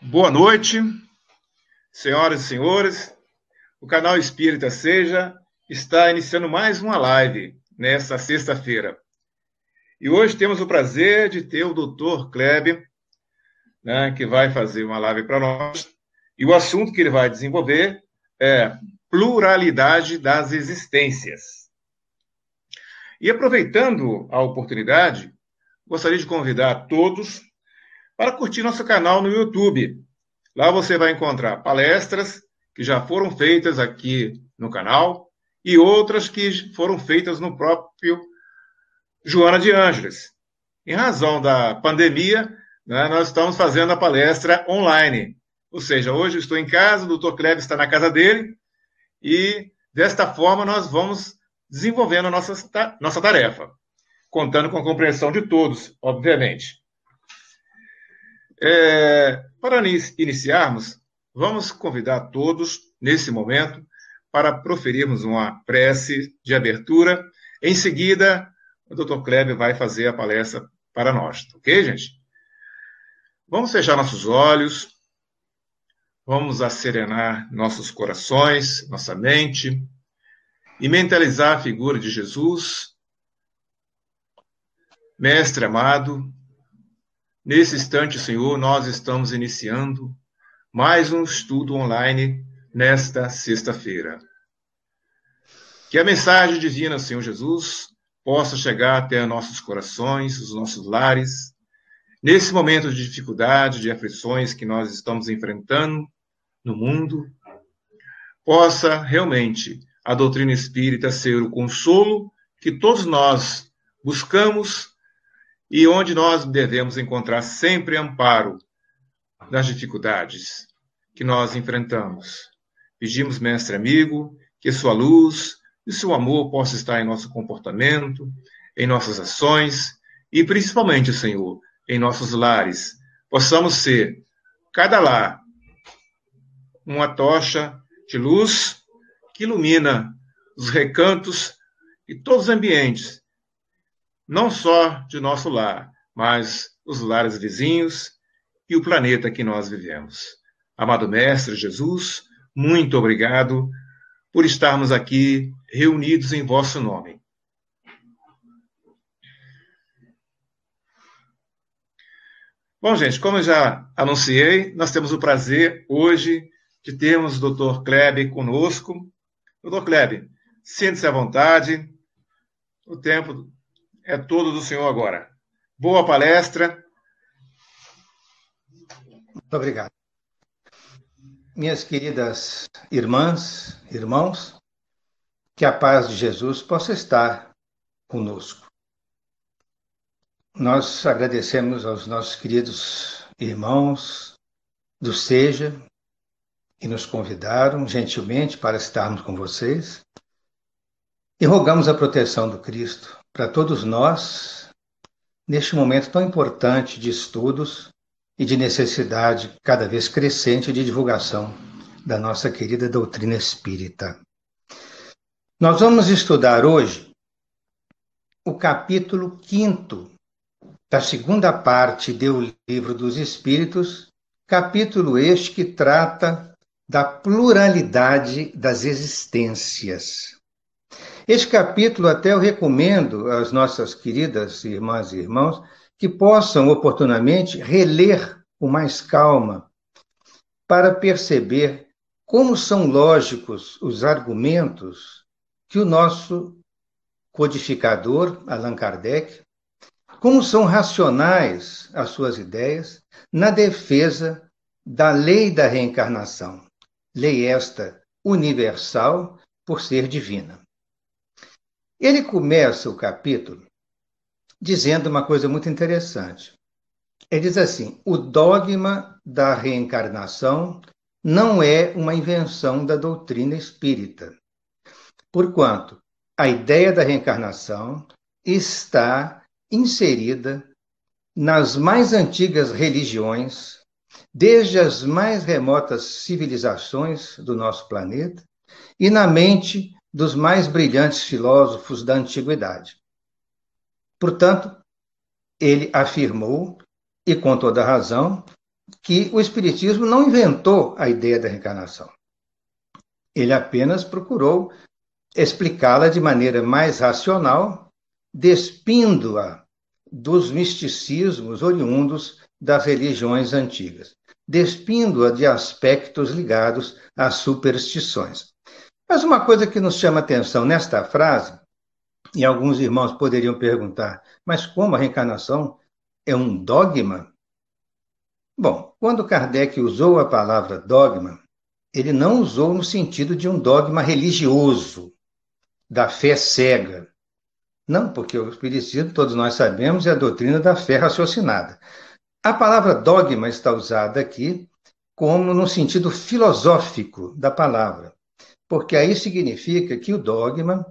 Boa noite, senhoras e senhores. O canal Espírita Seja está iniciando mais uma live nesta sexta-feira. E hoje temos o prazer de ter o Dr. Kleber, né, que vai fazer uma live para nós. E o assunto que ele vai desenvolver é pluralidade das existências. E aproveitando a oportunidade, gostaria de convidar todos para curtir nosso canal no YouTube. Lá você vai encontrar palestras que já foram feitas aqui no canal e outras que foram feitas no próprio Joana de Ângeles. Em razão da pandemia, né, nós estamos fazendo a palestra online. Ou seja, hoje estou em casa, o doutor Cleves está na casa dele e desta forma nós vamos desenvolvendo a nossa, nossa tarefa, contando com a compreensão de todos, obviamente. É, para iniciarmos, vamos convidar todos, nesse momento, para proferirmos uma prece de abertura. Em seguida, o Dr. Kleber vai fazer a palestra para nós, tá ok, gente? Vamos fechar nossos olhos, vamos acerenar nossos corações, nossa mente, e mentalizar a figura de Jesus, Mestre amado, Nesse instante, Senhor, nós estamos iniciando mais um estudo online nesta sexta-feira. Que a mensagem divina, Senhor Jesus, possa chegar até nossos corações, os nossos lares, nesse momento de dificuldade, de aflições que nós estamos enfrentando no mundo, possa realmente a doutrina espírita ser o consolo que todos nós buscamos e onde nós devemos encontrar sempre amparo nas dificuldades que nós enfrentamos. Pedimos, mestre amigo, que sua luz e seu amor possa estar em nosso comportamento, em nossas ações e principalmente, Senhor, em nossos lares. Possamos ser, cada lar, uma tocha de luz que ilumina os recantos e todos os ambientes não só de nosso lar, mas os lares vizinhos e o planeta que nós vivemos. Amado Mestre Jesus, muito obrigado por estarmos aqui reunidos em vosso nome. Bom, gente, como eu já anunciei, nós temos o prazer hoje de termos o Dr. Klebe conosco. Dr. Klebe, sinta-se à vontade. O tempo é todo do Senhor agora. Boa palestra. Muito obrigado. Minhas queridas irmãs, irmãos, que a paz de Jesus possa estar conosco. Nós agradecemos aos nossos queridos irmãos do Seja, que nos convidaram gentilmente para estarmos com vocês, e rogamos a proteção do Cristo para todos nós neste momento tão importante de estudos e de necessidade cada vez crescente de divulgação da nossa querida doutrina espírita. Nós vamos estudar hoje o capítulo 5 da segunda parte do Livro dos Espíritos, capítulo este que trata da pluralidade das existências. Este capítulo até eu recomendo às nossas queridas irmãs e irmãos que possam oportunamente reler com mais calma para perceber como são lógicos os argumentos que o nosso codificador, Allan Kardec, como são racionais as suas ideias na defesa da lei da reencarnação, lei esta universal por ser divina. Ele começa o capítulo dizendo uma coisa muito interessante. Ele diz assim: o dogma da reencarnação não é uma invenção da doutrina espírita, porquanto a ideia da reencarnação está inserida nas mais antigas religiões, desde as mais remotas civilizações do nosso planeta, e na mente dos mais brilhantes filósofos da antiguidade. Portanto, ele afirmou, e com toda razão, que o Espiritismo não inventou a ideia da reencarnação. Ele apenas procurou explicá-la de maneira mais racional, despindo-a dos misticismos oriundos das religiões antigas, despindo-a de aspectos ligados às superstições. Mas uma coisa que nos chama atenção nesta frase, e alguns irmãos poderiam perguntar, mas como a reencarnação é um dogma? Bom, quando Kardec usou a palavra dogma, ele não usou no sentido de um dogma religioso, da fé cega. Não, porque o Espiritismo, todos nós sabemos, é a doutrina da fé raciocinada. A palavra dogma está usada aqui como no sentido filosófico da palavra porque aí significa que o dogma,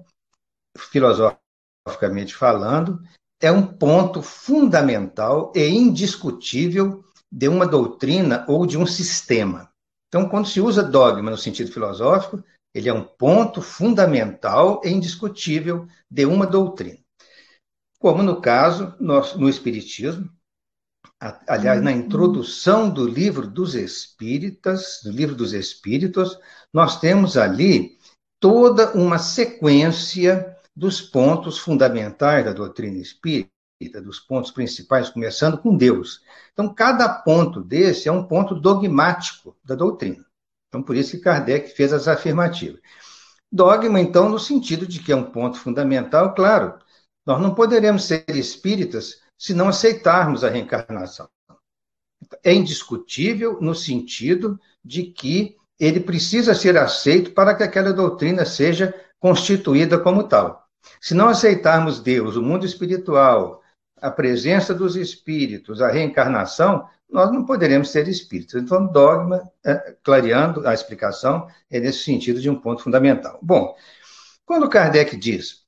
filosoficamente falando, é um ponto fundamental e indiscutível de uma doutrina ou de um sistema. Então, quando se usa dogma no sentido filosófico, ele é um ponto fundamental e indiscutível de uma doutrina. Como no caso, no Espiritismo, aliás, na uhum. introdução do livro dos Espíritas, do livro dos Espíritos, nós temos ali toda uma sequência dos pontos fundamentais da doutrina espírita, dos pontos principais, começando com Deus. Então, cada ponto desse é um ponto dogmático da doutrina. Então, por isso que Kardec fez as afirmativas. Dogma, então, no sentido de que é um ponto fundamental, claro. Nós não poderemos ser espíritas se não aceitarmos a reencarnação. É indiscutível no sentido de que ele precisa ser aceito para que aquela doutrina seja constituída como tal. Se não aceitarmos Deus, o mundo espiritual, a presença dos espíritos, a reencarnação, nós não poderemos ser espíritos. Então, dogma, é, clareando a explicação, é nesse sentido de um ponto fundamental. Bom, quando Kardec diz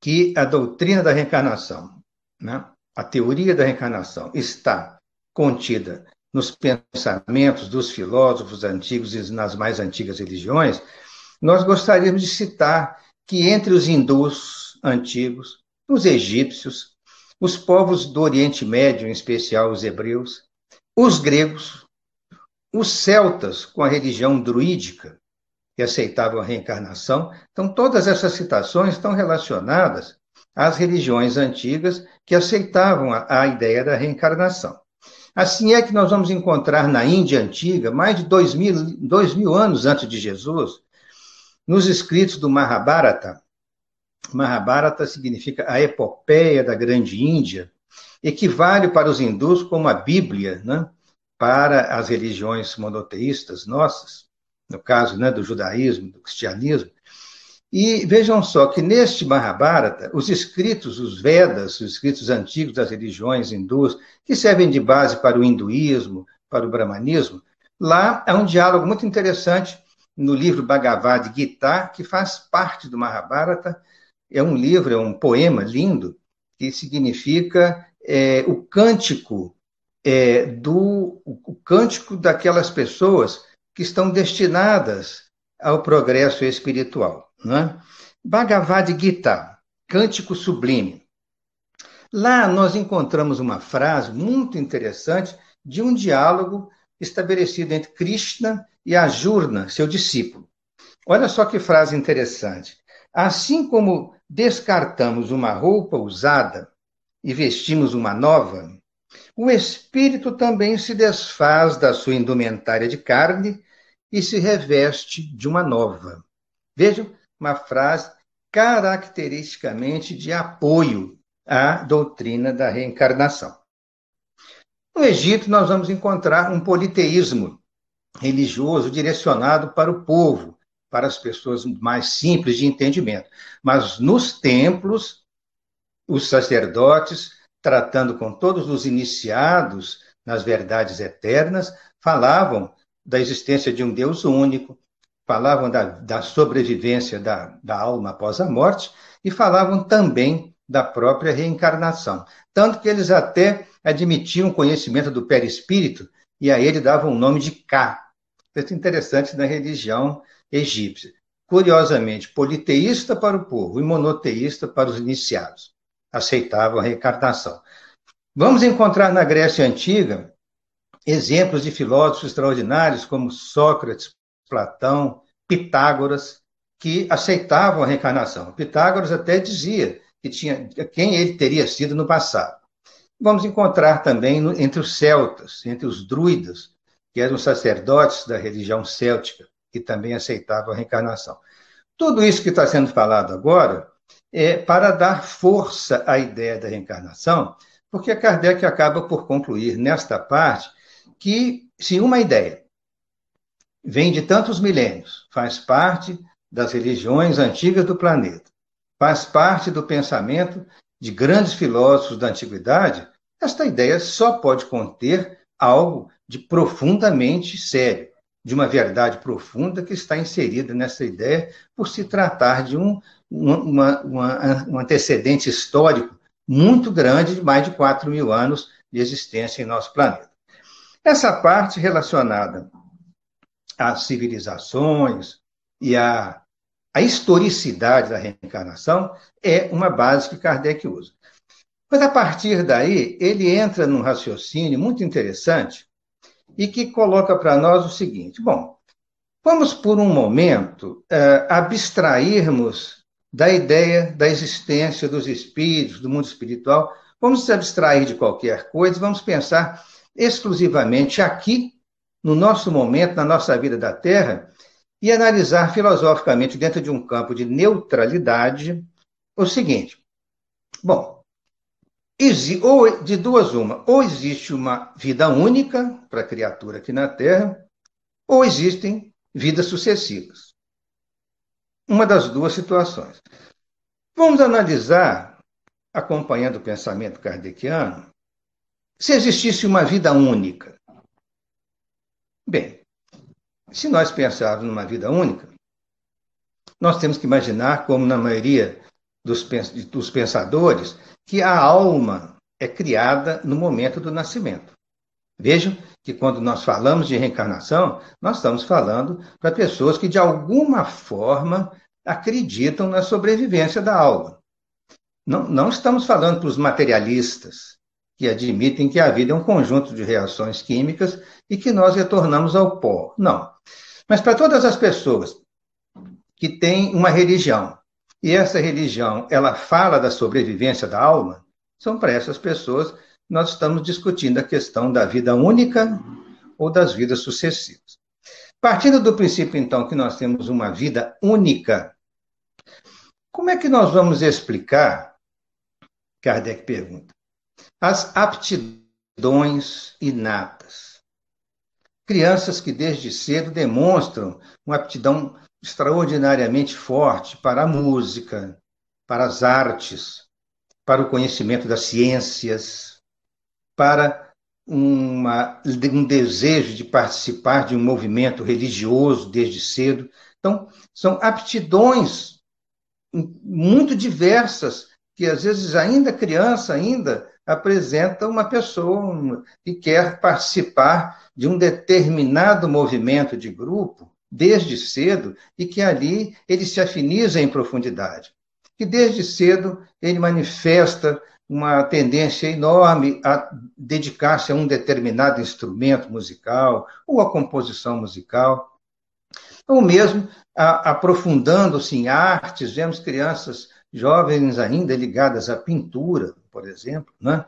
que a doutrina da reencarnação né? a teoria da reencarnação está contida nos pensamentos dos filósofos antigos e nas mais antigas religiões, nós gostaríamos de citar que entre os hindus antigos, os egípcios, os povos do Oriente Médio, em especial os hebreus, os gregos, os celtas com a religião druídica, que aceitavam a reencarnação. Então, todas essas citações estão relacionadas às religiões antigas que aceitavam a, a ideia da reencarnação. Assim é que nós vamos encontrar na Índia antiga, mais de dois mil, dois mil anos antes de Jesus, nos escritos do Mahabharata. Mahabharata significa a epopeia da Grande Índia, equivale para os hindus como a Bíblia, né? para as religiões monoteístas nossas, no caso né, do judaísmo, do cristianismo, e vejam só que neste Mahabharata, os escritos, os Vedas, os escritos antigos das religiões hindus, que servem de base para o hinduísmo, para o brahmanismo, lá há um diálogo muito interessante no livro Bhagavad Gita, que faz parte do Mahabharata. É um livro, é um poema lindo, que significa é, o cântico é, do o cântico daquelas pessoas que estão destinadas ao progresso espiritual. Né? Bhagavad Gita, Cântico Sublime. Lá nós encontramos uma frase muito interessante de um diálogo estabelecido entre Krishna e Ajurna, seu discípulo. Olha só que frase interessante. Assim como descartamos uma roupa usada e vestimos uma nova, o espírito também se desfaz da sua indumentária de carne e se reveste de uma nova. Vejam uma frase caracteristicamente de apoio à doutrina da reencarnação. No Egito, nós vamos encontrar um politeísmo religioso direcionado para o povo, para as pessoas mais simples de entendimento. Mas nos templos, os sacerdotes, tratando com todos os iniciados nas verdades eternas, falavam da existência de um Deus único, falavam da, da sobrevivência da, da alma após a morte e falavam também da própria reencarnação. Tanto que eles até admitiam conhecimento do perispírito e a ele davam o nome de Ka. Isso é interessante na religião egípcia. Curiosamente, politeísta para o povo e monoteísta para os iniciados. Aceitavam a reencarnação. Vamos encontrar na Grécia Antiga exemplos de filósofos extraordinários como Sócrates, Platão, Pitágoras, que aceitavam a reencarnação. Pitágoras até dizia que tinha quem ele teria sido no passado. Vamos encontrar também no, entre os celtas, entre os druidas, que eram sacerdotes da religião céltica, que também aceitavam a reencarnação. Tudo isso que está sendo falado agora é para dar força à ideia da reencarnação, porque Kardec acaba por concluir nesta parte que se uma ideia Vem de tantos milênios, faz parte das religiões antigas do planeta, faz parte do pensamento de grandes filósofos da antiguidade. Esta ideia só pode conter algo de profundamente sério, de uma verdade profunda que está inserida nessa ideia por se tratar de um, uma, uma, um antecedente histórico muito grande, de mais de 4 mil anos de existência em nosso planeta. Essa parte relacionada as civilizações e a historicidade da reencarnação é uma base que Kardec usa. Mas a partir daí, ele entra num raciocínio muito interessante e que coloca para nós o seguinte: bom, vamos por um momento uh, abstrairmos da ideia da existência dos espíritos, do mundo espiritual, vamos se abstrair de qualquer coisa, vamos pensar exclusivamente aqui no nosso momento, na nossa vida da Terra, e analisar filosoficamente, dentro de um campo de neutralidade, o seguinte: bom, ou de duas uma, ou existe uma vida única para a criatura aqui na Terra, ou existem vidas sucessivas. Uma das duas situações. Vamos analisar, acompanhando o pensamento kardeciano, se existisse uma vida única Bem, se nós pensarmos numa vida única, nós temos que imaginar, como na maioria dos, pensadores, que a alma é criada no momento do nascimento. Vejam que quando nós falamos de reencarnação, nós estamos falando para pessoas que, de alguma forma, acreditam na sobrevivência da alma. Não, não estamos falando para os materialistas, que admitem que a vida é um conjunto de reações químicas e que nós retornamos ao pó. Não. Mas para todas as pessoas que têm uma religião e essa religião ela fala da sobrevivência da alma, são para essas pessoas nós estamos discutindo a questão da vida única ou das vidas sucessivas. Partindo do princípio então que nós temos uma vida única, como é que nós vamos explicar? Kardec pergunta as aptidões inatas. Crianças que desde cedo demonstram uma aptidão extraordinariamente forte para a música, para as artes, para o conhecimento das ciências, para uma, um desejo de participar de um movimento religioso desde cedo. Então, são aptidões muito diversas que às vezes ainda criança ainda apresenta uma pessoa que quer participar de um determinado movimento de grupo desde cedo e que ali ele se afiniza em profundidade. Que desde cedo ele manifesta uma tendência enorme a dedicar-se a um determinado instrumento musical ou a composição musical. Ou mesmo aprofundando-se em artes, vemos crianças jovens ainda ligadas à pintura, por exemplo, né?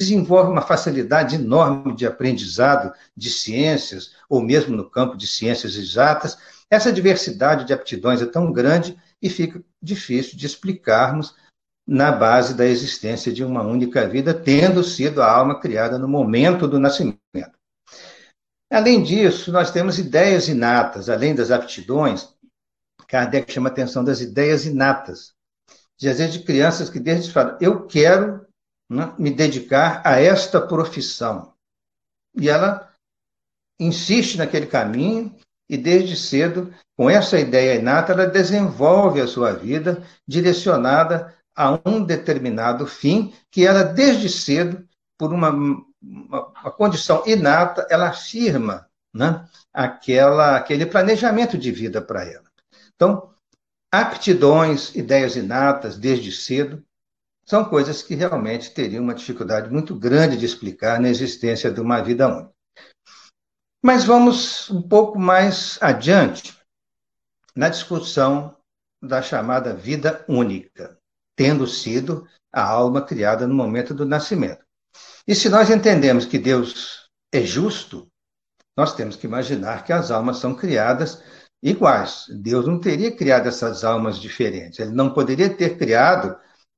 desenvolve uma facilidade enorme de aprendizado de ciências, ou mesmo no campo de ciências exatas. Essa diversidade de aptidões é tão grande e fica difícil de explicarmos na base da existência de uma única vida, tendo sido a alma criada no momento do nascimento. Além disso, nós temos ideias inatas, além das aptidões, Kardec chama a atenção das ideias inatas, desejo de crianças que desde falam, eu quero né, me dedicar a esta profissão. E ela insiste naquele caminho e desde cedo, com essa ideia inata, ela desenvolve a sua vida direcionada a um determinado fim que ela desde cedo, por uma, uma, uma condição inata, ela afirma né, aquela, aquele planejamento de vida para ela. Então, aptidões, ideias inatas desde cedo, são coisas que realmente teriam uma dificuldade muito grande de explicar na existência de uma vida única. Mas vamos um pouco mais adiante na discussão da chamada vida única, tendo sido a alma criada no momento do nascimento. E se nós entendemos que Deus é justo, nós temos que imaginar que as almas são criadas iguais. Deus não teria criado essas almas diferentes. Ele não poderia ter criado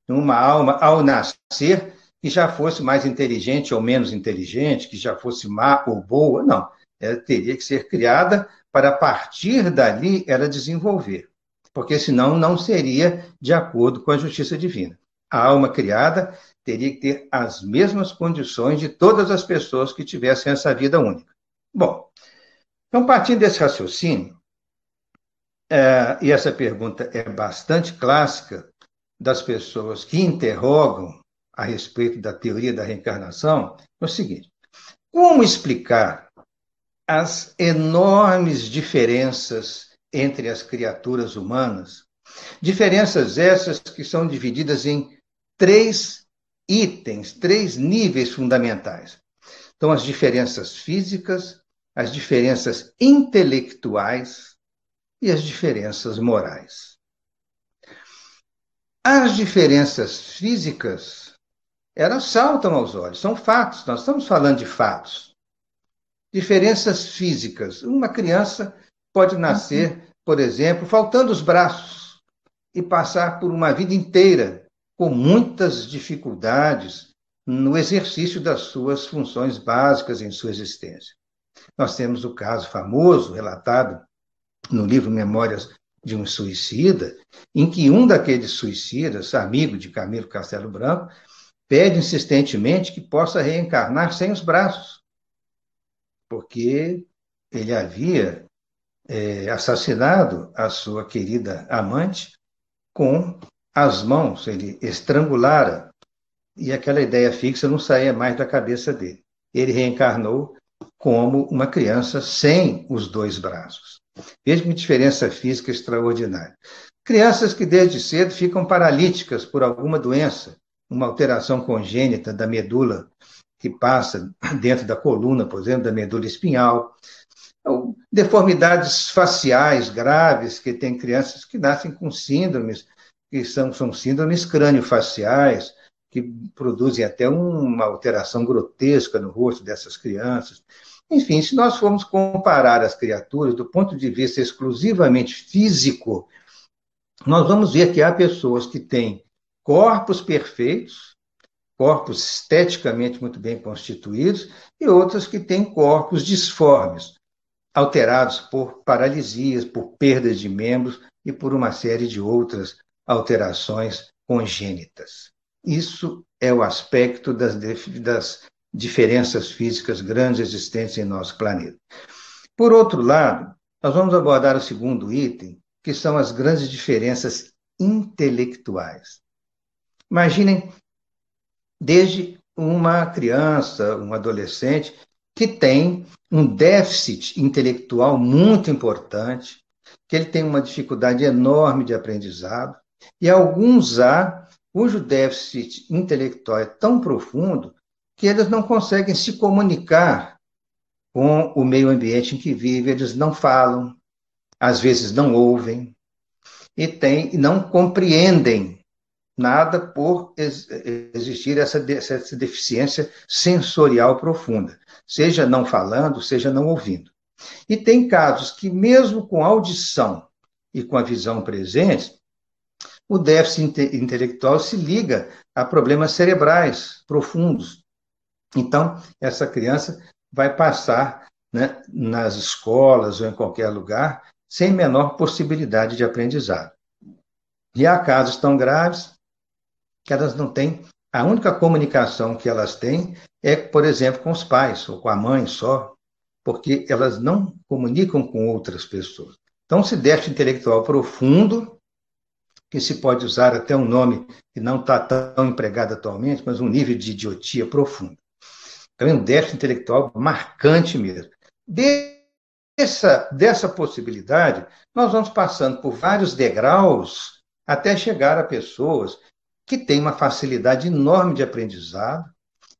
uma alma ao nascer que já fosse mais inteligente ou menos inteligente, que já fosse má ou boa. Não. Ela teria que ser criada para a partir dali ela desenvolver. Porque senão não seria de acordo com a justiça divina. A alma criada teria que ter as mesmas condições de todas as pessoas que tivessem essa vida única. Bom, então partindo desse raciocínio, é, e essa pergunta é bastante clássica das pessoas que interrogam a respeito da teoria da reencarnação, é o seguinte: como explicar as enormes diferenças entre as criaturas humanas? Diferenças essas que são divididas em três itens, três níveis fundamentais. Então, as diferenças físicas, as diferenças intelectuais, e as diferenças morais. As diferenças físicas, elas saltam aos olhos, são fatos, nós estamos falando de fatos. Diferenças físicas. Uma criança pode nascer, por exemplo, faltando os braços e passar por uma vida inteira com muitas dificuldades no exercício das suas funções básicas em sua existência. Nós temos o caso famoso relatado no livro Memórias de um Suicida, em que um daqueles suicidas, amigo de Camilo Castelo Branco, pede insistentemente que possa reencarnar sem os braços, porque ele havia é, assassinado a sua querida amante com as mãos, ele estrangulara, e aquela ideia fixa não saía mais da cabeça dele. Ele reencarnou como uma criança sem os dois braços mesmo diferença física extraordinária. Crianças que desde cedo ficam paralíticas por alguma doença, uma alteração congênita da medula que passa dentro da coluna, por exemplo, da medula espinhal, deformidades faciais graves que tem crianças que nascem com síndromes, que são, são síndromes crâniofaciais, que produzem até uma alteração grotesca no rosto dessas crianças enfim, se nós formos comparar as criaturas do ponto de vista exclusivamente físico, nós vamos ver que há pessoas que têm corpos perfeitos, corpos esteticamente muito bem constituídos, e outras que têm corpos disformes, alterados por paralisias, por perdas de membros e por uma série de outras alterações congênitas. Isso é o aspecto das, das diferenças físicas grandes existentes em nosso planeta. Por outro lado, nós vamos abordar o segundo item, que são as grandes diferenças intelectuais. Imaginem, desde uma criança, um adolescente, que tem um déficit intelectual muito importante, que ele tem uma dificuldade enorme de aprendizado, e alguns há cujo déficit intelectual é tão profundo que eles não conseguem se comunicar com o meio ambiente em que vivem, eles não falam, às vezes não ouvem e tem, não compreendem nada por existir essa, essa deficiência sensorial profunda, seja não falando, seja não ouvindo. E tem casos que, mesmo com audição e com a visão presente, o déficit intelectual se liga a problemas cerebrais profundos, então, essa criança vai passar né, nas escolas ou em qualquer lugar sem menor possibilidade de aprendizado. E há casos tão graves que elas não têm. A única comunicação que elas têm é, por exemplo, com os pais ou com a mãe só, porque elas não comunicam com outras pessoas. Então, se déficit intelectual profundo, que se pode usar até um nome que não está tão empregado atualmente, mas um nível de idiotia profundo. Então, é um déficit intelectual marcante mesmo. Dessa, dessa possibilidade, nós vamos passando por vários degraus até chegar a pessoas que têm uma facilidade enorme de aprendizado,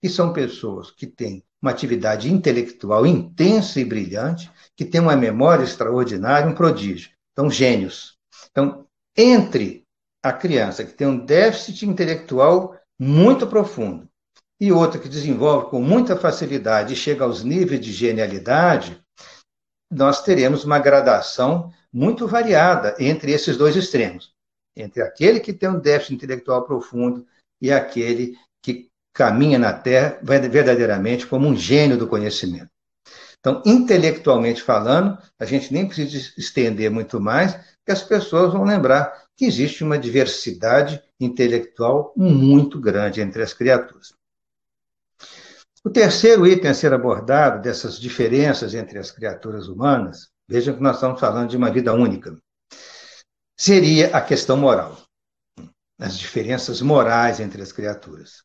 que são pessoas que têm uma atividade intelectual intensa e brilhante, que têm uma memória extraordinária, um prodígio. Então, gênios. Então, entre a criança que tem um déficit intelectual muito profundo e outra que desenvolve com muita facilidade e chega aos níveis de genialidade, nós teremos uma gradação muito variada entre esses dois extremos, entre aquele que tem um déficit intelectual profundo e aquele que caminha na Terra verdadeiramente como um gênio do conhecimento. Então, intelectualmente falando, a gente nem precisa estender muito mais, que as pessoas vão lembrar que existe uma diversidade intelectual muito grande entre as criaturas. O terceiro item a ser abordado dessas diferenças entre as criaturas humanas, vejam que nós estamos falando de uma vida única, seria a questão moral. As diferenças morais entre as criaturas.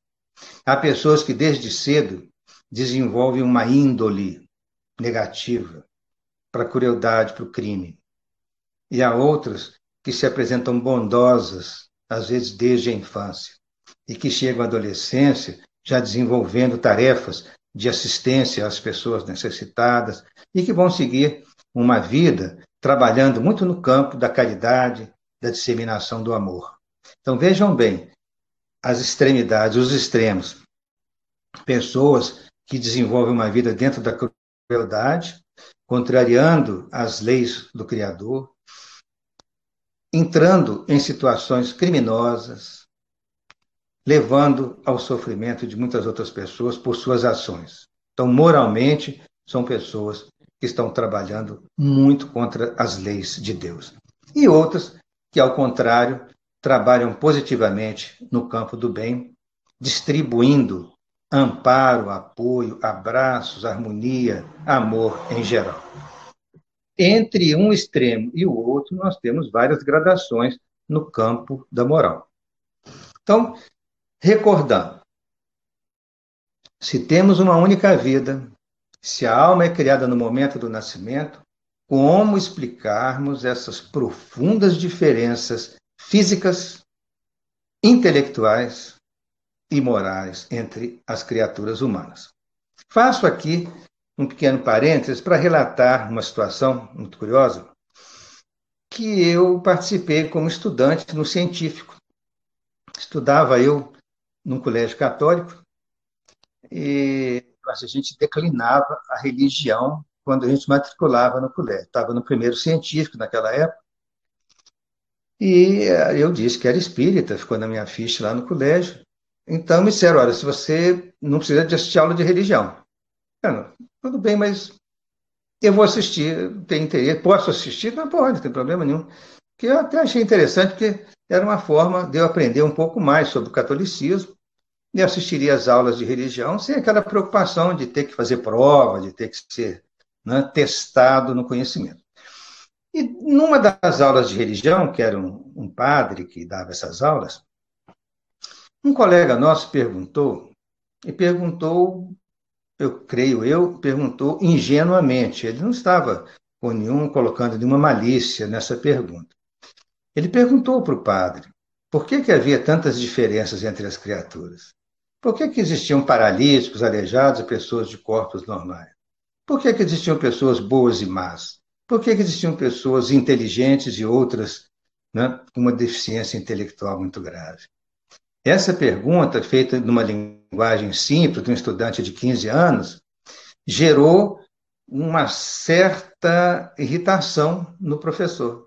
Há pessoas que desde cedo desenvolvem uma índole negativa para a crueldade, para o crime. E há outras que se apresentam bondosas, às vezes desde a infância, e que chegam à adolescência já desenvolvendo tarefas de assistência às pessoas necessitadas e que vão seguir uma vida trabalhando muito no campo da caridade, da disseminação do amor. Então vejam bem, as extremidades, os extremos. Pessoas que desenvolvem uma vida dentro da crueldade, contrariando as leis do Criador, entrando em situações criminosas, levando ao sofrimento de muitas outras pessoas por suas ações. Então, moralmente, são pessoas que estão trabalhando muito contra as leis de Deus. E outras que, ao contrário, trabalham positivamente no campo do bem, distribuindo amparo, apoio, abraços, harmonia, amor em geral. Entre um extremo e o outro, nós temos várias gradações no campo da moral. Então, Recordando: se temos uma única vida, se a alma é criada no momento do nascimento, como explicarmos essas profundas diferenças físicas, intelectuais e morais entre as criaturas humanas? Faço aqui um pequeno parênteses para relatar uma situação muito curiosa que eu participei como estudante no científico. Estudava eu num colégio católico, e a gente declinava a religião quando a gente matriculava no colégio. Estava no primeiro científico naquela época. E eu disse que era espírita, ficou na minha ficha lá no colégio. Então me disseram: olha, se você não precisa de assistir aula de religião. tudo bem, mas eu vou assistir, tem interesse. Posso assistir? Não pode, não tem problema nenhum. Que eu até achei interessante, porque era uma forma de eu aprender um pouco mais sobre o catolicismo e assistiria às aulas de religião sem aquela preocupação de ter que fazer prova, de ter que ser né, testado no conhecimento. E numa das aulas de religião, que era um, um padre que dava essas aulas, um colega nosso perguntou, e perguntou, eu creio eu, perguntou ingenuamente, ele não estava com nenhum, colocando nenhuma malícia nessa pergunta. Ele perguntou para o padre por que, que havia tantas diferenças entre as criaturas. Por que, que existiam paralíticos, aleijados e pessoas de corpos normais? Por que, que existiam pessoas boas e más? Por que, que existiam pessoas inteligentes e outras né, com uma deficiência intelectual muito grave? Essa pergunta, feita numa linguagem simples, de um estudante de 15 anos, gerou uma certa irritação no professor.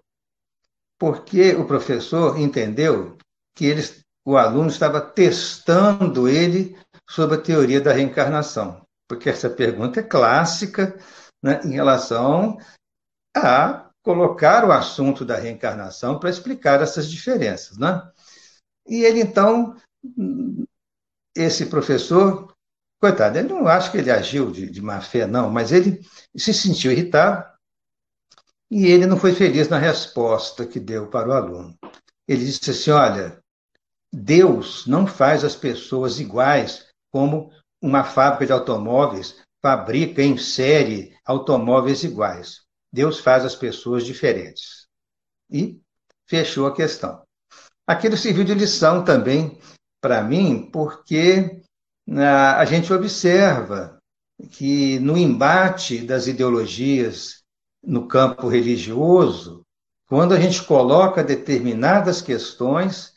Porque o professor entendeu que eles o aluno estava testando ele sobre a teoria da reencarnação, porque essa pergunta é clássica né, em relação a colocar o assunto da reencarnação para explicar essas diferenças. Né? E ele, então, esse professor, coitado, ele não acho que ele agiu de, de má fé, não, mas ele se sentiu irritado e ele não foi feliz na resposta que deu para o aluno. Ele disse assim: Olha, Deus não faz as pessoas iguais como uma fábrica de automóveis fabrica em série automóveis iguais. Deus faz as pessoas diferentes. E fechou a questão. Aquilo serviu de lição também para mim, porque né, a gente observa que no embate das ideologias no campo religioso, quando a gente coloca determinadas questões,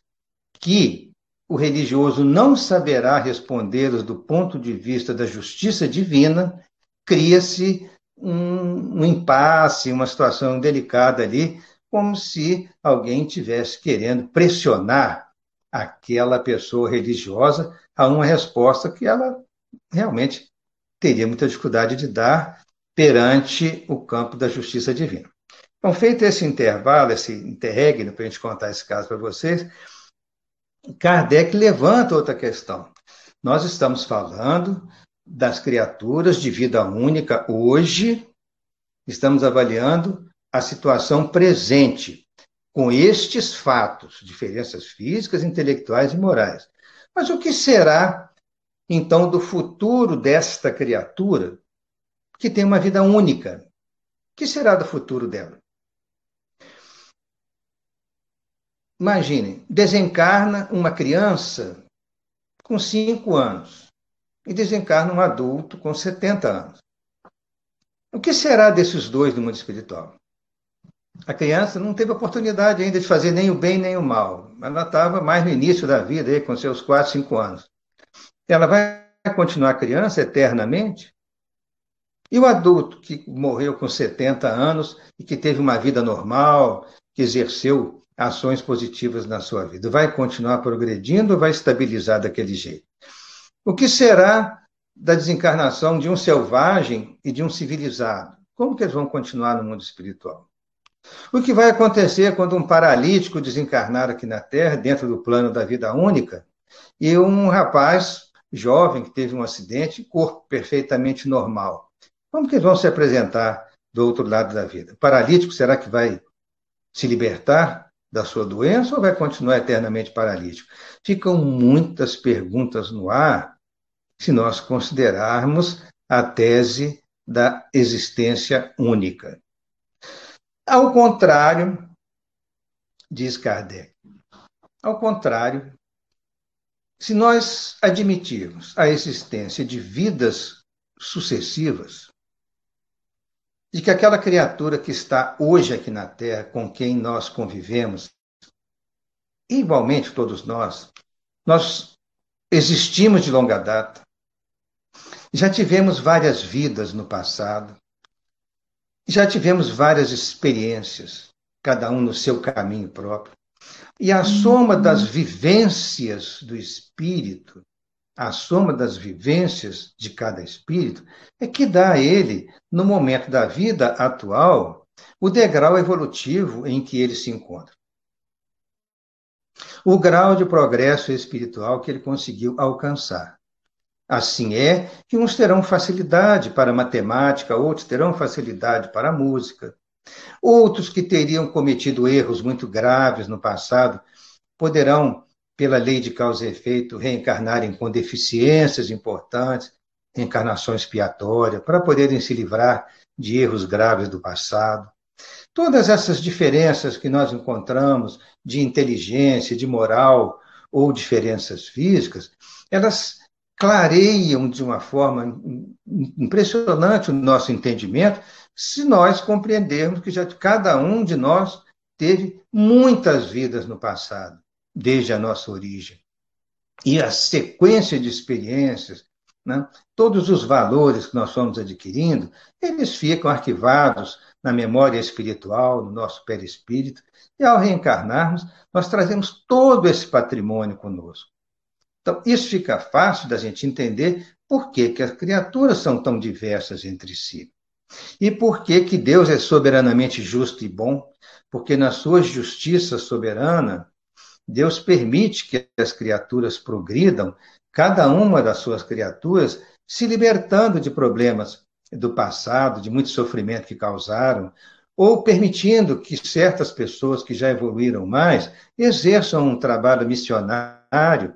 que o religioso não saberá respondê-los do ponto de vista da justiça divina, cria-se um, um, impasse, uma situação delicada ali, como se alguém tivesse querendo pressionar aquela pessoa religiosa a uma resposta que ela realmente teria muita dificuldade de dar perante o campo da justiça divina. Então, feito esse intervalo, esse interregno, para a gente contar esse caso para vocês, Kardec levanta outra questão. Nós estamos falando das criaturas de vida única hoje, estamos avaliando a situação presente, com estes fatos, diferenças físicas, intelectuais e morais. Mas o que será, então, do futuro desta criatura que tem uma vida única? O que será do futuro dela? Imaginem, desencarna uma criança com 5 anos e desencarna um adulto com 70 anos. O que será desses dois do mundo espiritual? A criança não teve oportunidade ainda de fazer nem o bem nem o mal. Ela estava mais no início da vida, aí, com seus 4, 5 anos. Ela vai continuar criança eternamente? E o adulto que morreu com 70 anos e que teve uma vida normal, que exerceu ações positivas na sua vida. Vai continuar progredindo ou vai estabilizar daquele jeito? O que será da desencarnação de um selvagem e de um civilizado? Como que eles vão continuar no mundo espiritual? O que vai acontecer quando um paralítico desencarnar aqui na Terra, dentro do plano da vida única, e um rapaz jovem que teve um acidente, corpo perfeitamente normal? Como que eles vão se apresentar do outro lado da vida? O paralítico, será que vai se libertar? da sua doença ou vai continuar eternamente paralítico? Ficam muitas perguntas no ar se nós considerarmos a tese da existência única. Ao contrário, diz Kardec, ao contrário, se nós admitirmos a existência de vidas sucessivas, de que aquela criatura que está hoje aqui na Terra, com quem nós convivemos, igualmente todos nós, nós existimos de longa data, já tivemos várias vidas no passado, já tivemos várias experiências, cada um no seu caminho próprio. E a soma das uhum. vivências do espírito a soma das vivências de cada espírito, é que dá a ele, no momento da vida atual, o degrau evolutivo em que ele se encontra. O grau de progresso espiritual que ele conseguiu alcançar. Assim é que uns terão facilidade para matemática, outros terão facilidade para música. Outros que teriam cometido erros muito graves no passado poderão pela lei de causa e efeito, reencarnarem com deficiências importantes, reencarnação expiatória, para poderem se livrar de erros graves do passado. Todas essas diferenças que nós encontramos de inteligência, de moral ou diferenças físicas, elas clareiam de uma forma impressionante o nosso entendimento se nós compreendermos que já cada um de nós teve muitas vidas no passado desde a nossa origem. E a sequência de experiências, né, todos os valores que nós fomos adquirindo, eles ficam arquivados na memória espiritual, no nosso perispírito, e ao reencarnarmos, nós trazemos todo esse patrimônio conosco. Então, isso fica fácil da gente entender por que, que as criaturas são tão diversas entre si. E por que, que Deus é soberanamente justo e bom? Porque na sua justiça soberana, Deus permite que as criaturas progridam, cada uma das suas criaturas se libertando de problemas do passado, de muito sofrimento que causaram, ou permitindo que certas pessoas que já evoluíram mais exerçam um trabalho missionário,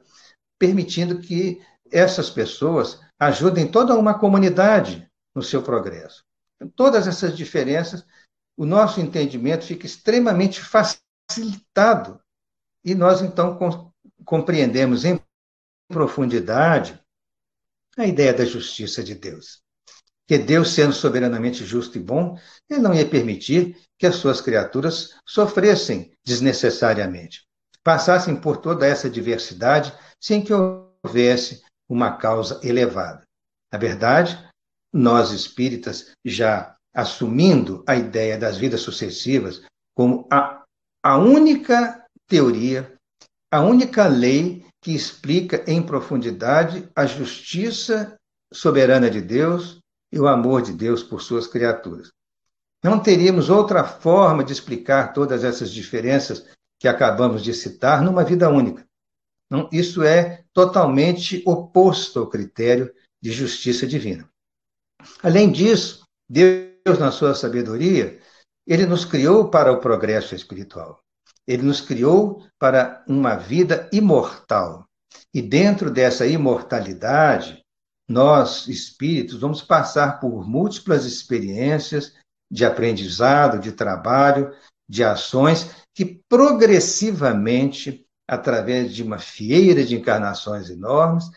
permitindo que essas pessoas ajudem toda uma comunidade no seu progresso. Então, todas essas diferenças, o nosso entendimento fica extremamente facilitado e nós, então, compreendemos em profundidade a ideia da justiça de Deus. Que Deus, sendo soberanamente justo e bom, ele não ia permitir que as suas criaturas sofressem desnecessariamente, passassem por toda essa diversidade sem que houvesse uma causa elevada. Na verdade, nós espíritas, já assumindo a ideia das vidas sucessivas como a, a única teoria, a única lei que explica em profundidade a justiça soberana de Deus e o amor de Deus por suas criaturas. Não teríamos outra forma de explicar todas essas diferenças que acabamos de citar numa vida única. Não, isso é totalmente oposto ao critério de justiça divina. Além disso, Deus, na sua sabedoria, ele nos criou para o progresso espiritual. Ele nos criou para uma vida imortal. E dentro dessa imortalidade, nós, espíritos, vamos passar por múltiplas experiências de aprendizado, de trabalho, de ações que progressivamente, através de uma fieira de encarnações enormes,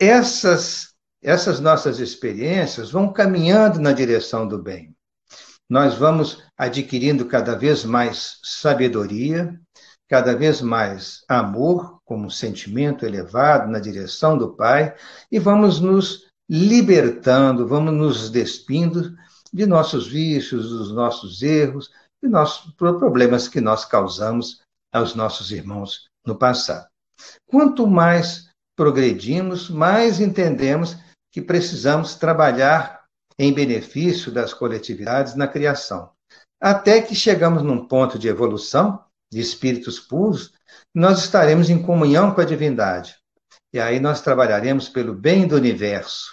essas essas nossas experiências vão caminhando na direção do bem nós vamos adquirindo cada vez mais sabedoria, cada vez mais amor, como sentimento elevado na direção do Pai, e vamos nos libertando, vamos nos despindo de nossos vícios, dos nossos erros, e nossos problemas que nós causamos aos nossos irmãos no passado. Quanto mais progredimos, mais entendemos que precisamos trabalhar em benefício das coletividades na criação. Até que chegamos num ponto de evolução, de espíritos puros, nós estaremos em comunhão com a divindade. E aí nós trabalharemos pelo bem do universo.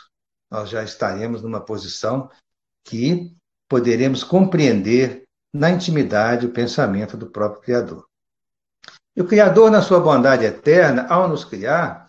Nós já estaremos numa posição que poderemos compreender na intimidade o pensamento do próprio Criador. E o Criador, na sua bondade eterna, ao nos criar,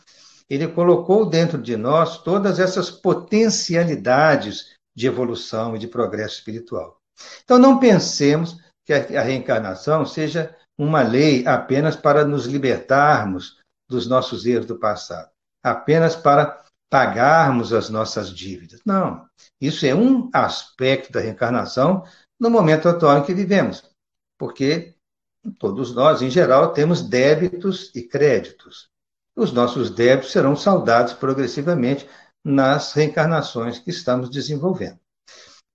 ele colocou dentro de nós todas essas potencialidades de evolução e de progresso espiritual. Então, não pensemos que a reencarnação seja uma lei apenas para nos libertarmos dos nossos erros do passado, apenas para pagarmos as nossas dívidas. Não. Isso é um aspecto da reencarnação no momento atual em que vivemos, porque todos nós, em geral, temos débitos e créditos. Os nossos débitos serão saldados progressivamente nas reencarnações que estamos desenvolvendo.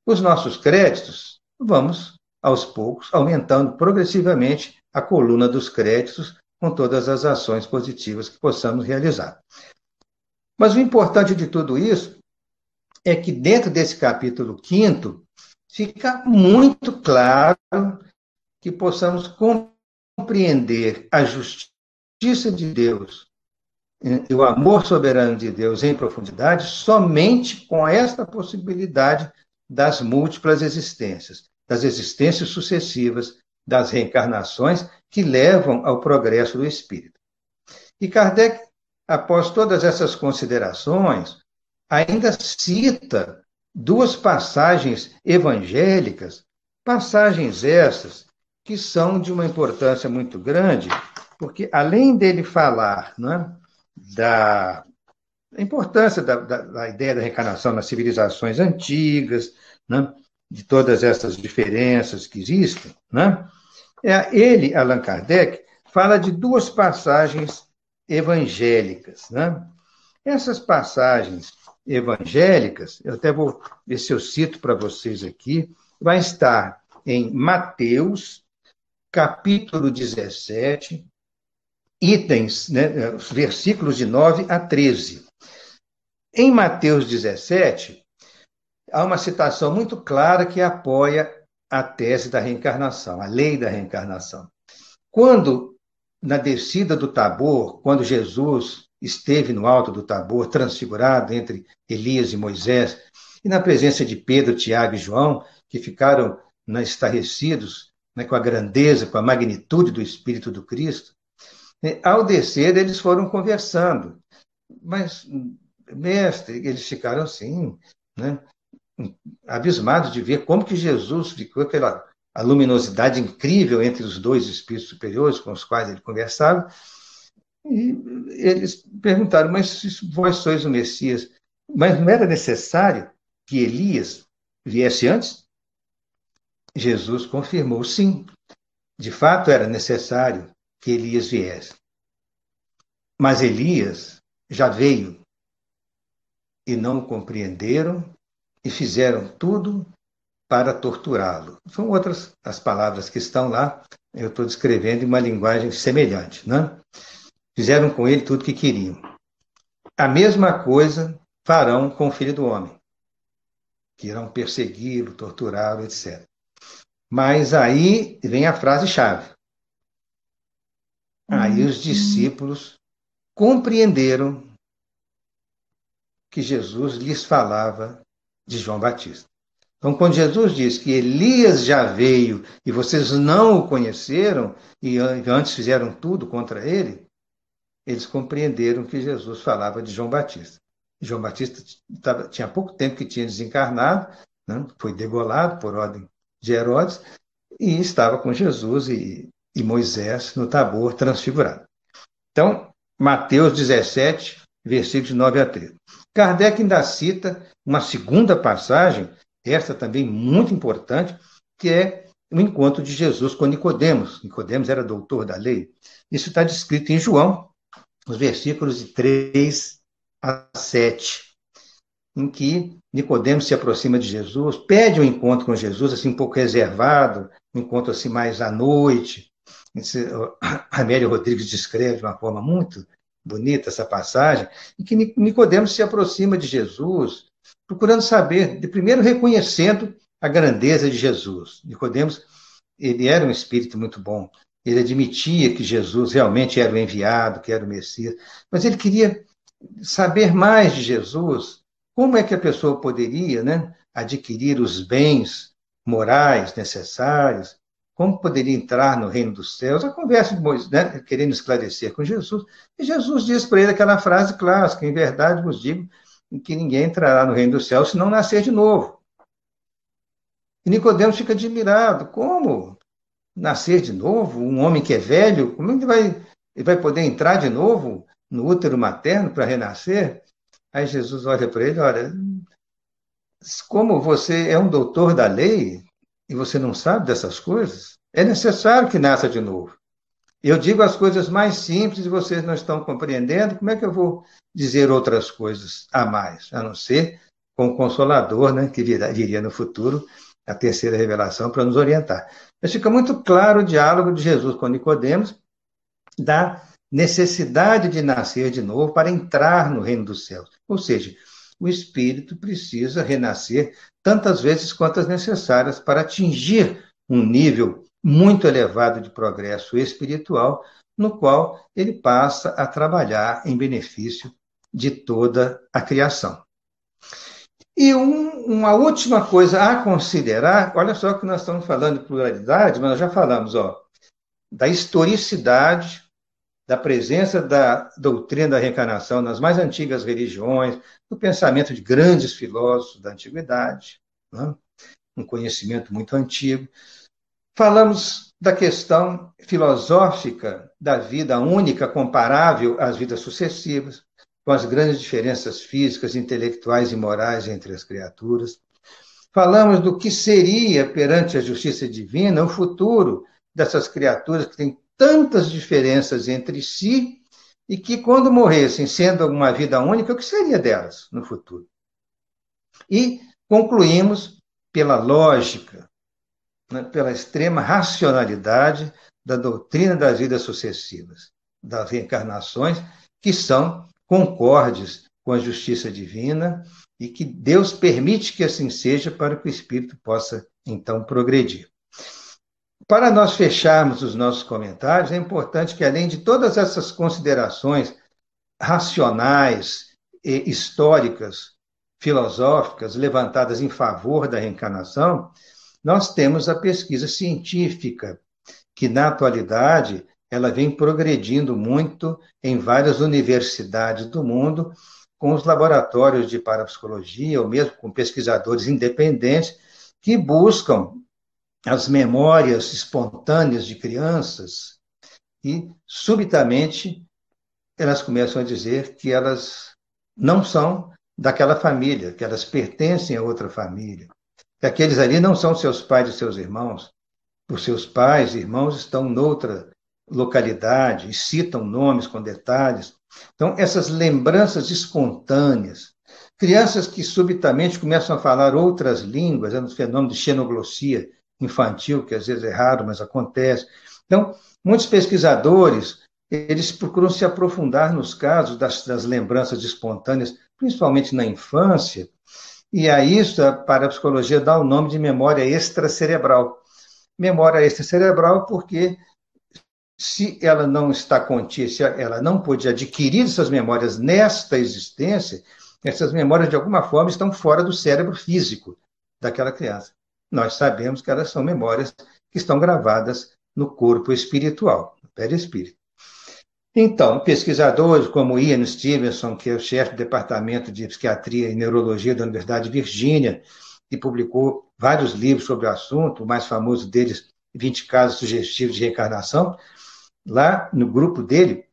Os nossos créditos, vamos, aos poucos, aumentando progressivamente a coluna dos créditos com todas as ações positivas que possamos realizar. Mas o importante de tudo isso é que dentro desse capítulo quinto fica muito claro que possamos compreender a justiça de Deus o amor soberano de Deus em profundidade somente com esta possibilidade das múltiplas existências, das existências sucessivas, das reencarnações que levam ao progresso do espírito. E Kardec, após todas essas considerações, ainda cita duas passagens evangélicas, passagens essas que são de uma importância muito grande, porque além dele falar, não é? da importância da, da, da ideia da reencarnação nas civilizações antigas, né? de todas essas diferenças que existem, né? É, ele, Allan Kardec, fala de duas passagens evangélicas. Né? Essas passagens evangélicas, eu até vou ver se eu cito para vocês aqui, vai estar em Mateus, capítulo 17, itens, né, os versículos de 9 a 13. Em Mateus 17, há uma citação muito clara que apoia a tese da reencarnação, a lei da reencarnação. Quando, na descida do Tabor, quando Jesus esteve no alto do Tabor, transfigurado entre Elias e Moisés, e na presença de Pedro, Tiago e João, que ficaram né, estarrecidos né, com a grandeza, com a magnitude do Espírito do Cristo, é, ao descer, eles foram conversando. Mas, mestre, eles ficaram assim, né? abismados de ver como que Jesus ficou aquela a luminosidade incrível entre os dois espíritos superiores com os quais ele conversava. E eles perguntaram: Mas vós sois o Messias? Mas não era necessário que Elias viesse antes? Jesus confirmou: Sim, de fato era necessário que Elias viesse. Mas Elias já veio e não o compreenderam e fizeram tudo para torturá-lo. São outras as palavras que estão lá, eu estou descrevendo em uma linguagem semelhante. Né? Fizeram com ele tudo que queriam. A mesma coisa farão com o filho do homem, que irão persegui-lo, torturá-lo, etc. Mas aí vem a frase-chave. Aí hum. os discípulos compreenderam que Jesus lhes falava de João Batista. Então, quando Jesus diz que Elias já veio e vocês não o conheceram e antes fizeram tudo contra ele, eles compreenderam que Jesus falava de João Batista. João Batista tava, tinha pouco tempo que tinha desencarnado, né? foi degolado por ordem de Herodes, e estava com Jesus e e Moisés no Tabor transfigurado. Então, Mateus 17, versículos 9 a 13. Kardec ainda cita uma segunda passagem, esta também muito importante, que é o encontro de Jesus com Nicodemos. Nicodemos era doutor da lei. Isso está descrito em João, nos versículos de 3 a 7, em que Nicodemos se aproxima de Jesus, pede um encontro com Jesus, assim, um pouco reservado, um encontro assim mais à noite, esse, Amélio Rodrigues descreve de uma forma muito bonita essa passagem, em que Nicodemos se aproxima de Jesus, procurando saber, de primeiro reconhecendo a grandeza de Jesus. Nicodemos, ele era um espírito muito bom. Ele admitia que Jesus realmente era o enviado, que era o Messias, mas ele queria saber mais de Jesus. Como é que a pessoa poderia, né, adquirir os bens morais necessários como poderia entrar no reino dos céus? A conversa de Moisés, né, querendo esclarecer com Jesus. E Jesus diz para ele aquela frase clássica: em verdade vos digo que ninguém entrará no reino dos céus se não nascer de novo. E Nicodemos fica admirado. Como nascer de novo? Um homem que é velho, como ele vai, ele vai poder entrar de novo no útero materno para renascer? Aí Jesus olha para ele, olha, como você é um doutor da lei, e você não sabe dessas coisas, é necessário que nasça de novo. Eu digo as coisas mais simples e vocês não estão compreendendo, como é que eu vou dizer outras coisas a mais, a não ser com o Consolador, né, que virá, viria no futuro, a terceira revelação, para nos orientar. Mas fica muito claro o diálogo de Jesus com Nicodemos da necessidade de nascer de novo para entrar no reino dos céus. Ou seja, o espírito precisa renascer tantas vezes quantas necessárias para atingir um nível muito elevado de progresso espiritual, no qual ele passa a trabalhar em benefício de toda a criação. E um, uma última coisa a considerar, olha só que nós estamos falando de pluralidade, mas nós já falamos ó, da historicidade da presença da doutrina da reencarnação nas mais antigas religiões, do pensamento de grandes filósofos da antiguidade, né? um conhecimento muito antigo. Falamos da questão filosófica da vida única comparável às vidas sucessivas, com as grandes diferenças físicas, intelectuais e morais entre as criaturas. Falamos do que seria perante a justiça divina o futuro dessas criaturas que têm tantas diferenças entre si e que, quando morressem, sendo uma vida única, o que seria delas no futuro? E concluímos pela lógica, né, pela extrema racionalidade da doutrina das vidas sucessivas, das reencarnações, que são concordes com a justiça divina e que Deus permite que assim seja para que o espírito possa então progredir para nós fecharmos os nossos comentários, é importante que, além de todas essas considerações racionais, históricas, filosóficas, levantadas em favor da reencarnação, nós temos a pesquisa científica, que na atualidade ela vem progredindo muito em várias universidades do mundo, com os laboratórios de parapsicologia, ou mesmo com pesquisadores independentes, que buscam as memórias espontâneas de crianças e, subitamente, elas começam a dizer que elas não são daquela família, que elas pertencem a outra família, que aqueles ali não são seus pais e seus irmãos, os seus pais e irmãos estão noutra localidade e citam nomes com detalhes. Então, essas lembranças espontâneas, crianças que subitamente começam a falar outras línguas, é um fenômeno de xenoglossia, infantil, que às vezes é errado mas acontece. Então, muitos pesquisadores, eles procuram se aprofundar nos casos das, das lembranças espontâneas, principalmente na infância, e a isso a parapsicologia dá o nome de memória extracerebral. Memória extracerebral porque se ela não está contida, se ela não pôde adquirir essas memórias nesta existência, essas memórias de alguma forma estão fora do cérebro físico daquela criança nós sabemos que elas são memórias que estão gravadas no corpo espiritual, no perispírito. Então, pesquisadores como Ian Stevenson, que é o chefe do Departamento de Psiquiatria e Neurologia da Universidade de Virgínia, e publicou vários livros sobre o assunto, o mais famoso deles, 20 casos sugestivos de reencarnação. Lá no grupo dele,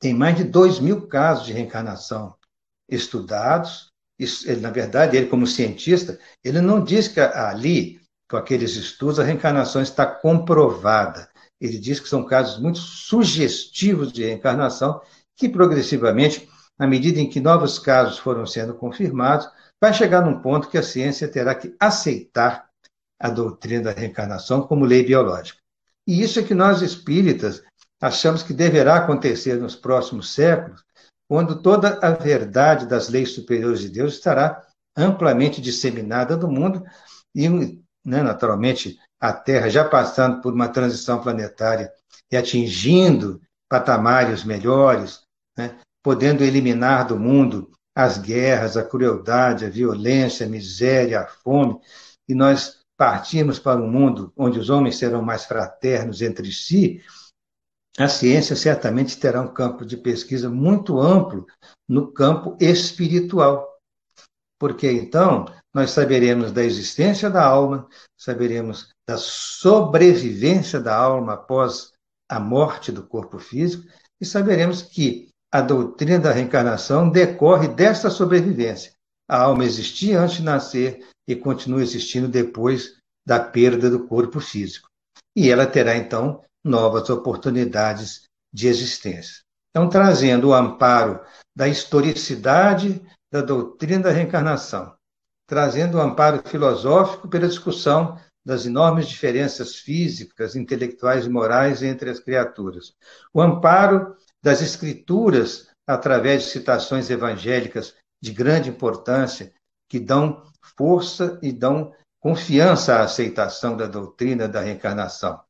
tem mais de 2 mil casos de reencarnação estudados, isso, ele, na verdade, ele como cientista, ele não diz que ali, com aqueles estudos, a reencarnação está comprovada. Ele diz que são casos muito sugestivos de reencarnação que progressivamente, à medida em que novos casos foram sendo confirmados, vai chegar num ponto que a ciência terá que aceitar a doutrina da reencarnação como lei biológica. E isso é que nós espíritas achamos que deverá acontecer nos próximos séculos, quando toda a verdade das leis superiores de Deus estará amplamente disseminada no mundo e, né, naturalmente, a Terra já passando por uma transição planetária e atingindo patamares melhores, né, podendo eliminar do mundo as guerras, a crueldade, a violência, a miséria, a fome, e nós partirmos para um mundo onde os homens serão mais fraternos entre si, é a ciência certamente terá um campo de pesquisa muito amplo no campo espiritual, porque então nós saberemos da existência da alma, saberemos da sobrevivência da alma após a morte do corpo físico e saberemos que a doutrina da reencarnação decorre desta sobrevivência. A alma existia antes de nascer e continua existindo depois da perda do corpo físico. E ela terá então novas oportunidades de existência. Então, trazendo o amparo da historicidade da doutrina da reencarnação, trazendo o amparo filosófico pela discussão das enormes diferenças físicas, intelectuais e morais entre as criaturas, o amparo das escrituras através de citações evangélicas de grande importância que dão força e dão confiança à aceitação da doutrina da reencarnação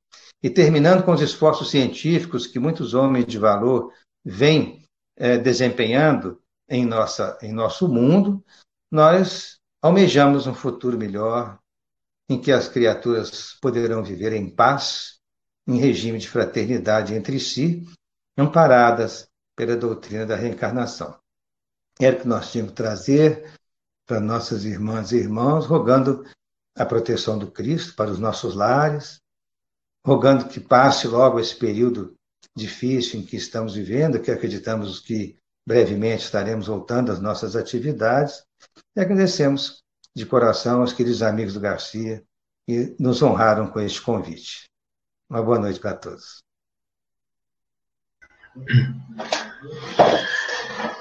e terminando com os esforços científicos que muitos homens de valor vêm é, desempenhando em, nossa, em nosso mundo, nós almejamos um futuro melhor, em que as criaturas poderão viver em paz, em regime de fraternidade entre si, amparadas pela doutrina da reencarnação. Era o que nós tínhamos que trazer para nossas irmãs e irmãos, rogando a proteção do Cristo para os nossos lares, rogando que passe logo esse período difícil em que estamos vivendo, que acreditamos que brevemente estaremos voltando às nossas atividades. E agradecemos de coração aos queridos amigos do Garcia que nos honraram com este convite. Uma boa noite para todos.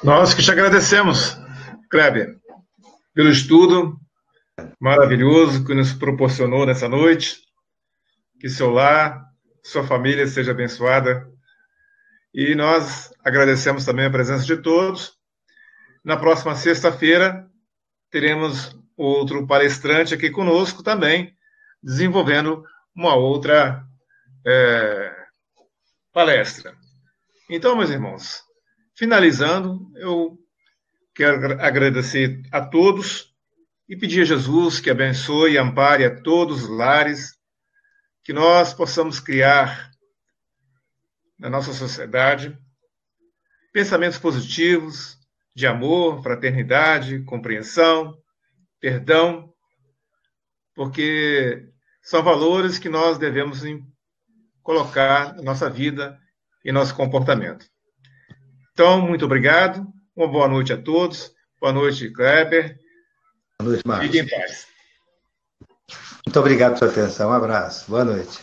Nós que te agradecemos, Kleber, pelo estudo maravilhoso que nos proporcionou nessa noite que seu lar, sua família seja abençoada. E nós agradecemos também a presença de todos. Na próxima sexta-feira, teremos outro palestrante aqui conosco também, desenvolvendo uma outra é, palestra. Então, meus irmãos, finalizando, eu quero agradecer a todos e pedir a Jesus que abençoe e ampare a todos os lares que nós possamos criar na nossa sociedade pensamentos positivos de amor, fraternidade, compreensão, perdão, porque são valores que nós devemos colocar na nossa vida e nosso comportamento. Então, muito obrigado, uma boa noite a todos, boa noite, Kleber. Boa noite, Marcos. Fiquem em paz. Muito obrigado pela atenção. Um abraço. Boa noite.